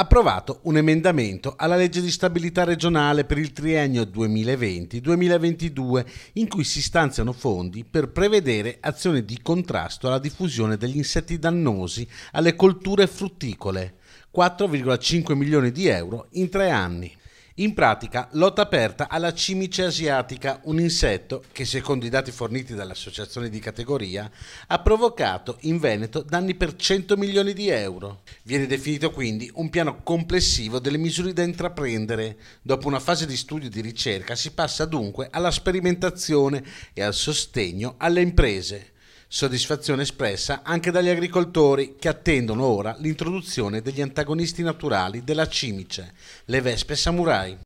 approvato un emendamento alla legge di stabilità regionale per il triennio 2020-2022 in cui si stanziano fondi per prevedere azioni di contrasto alla diffusione degli insetti dannosi alle colture frutticole, 4,5 milioni di euro in tre anni. In pratica, lotta aperta alla cimice asiatica, un insetto che, secondo i dati forniti dall'associazione di categoria, ha provocato in Veneto danni per 100 milioni di euro. Viene definito quindi un piano complessivo delle misure da intraprendere. Dopo una fase di studio e di ricerca si passa dunque alla sperimentazione e al sostegno alle imprese. Soddisfazione espressa anche dagli agricoltori che attendono ora l'introduzione degli antagonisti naturali della cimice, le vespe samurai.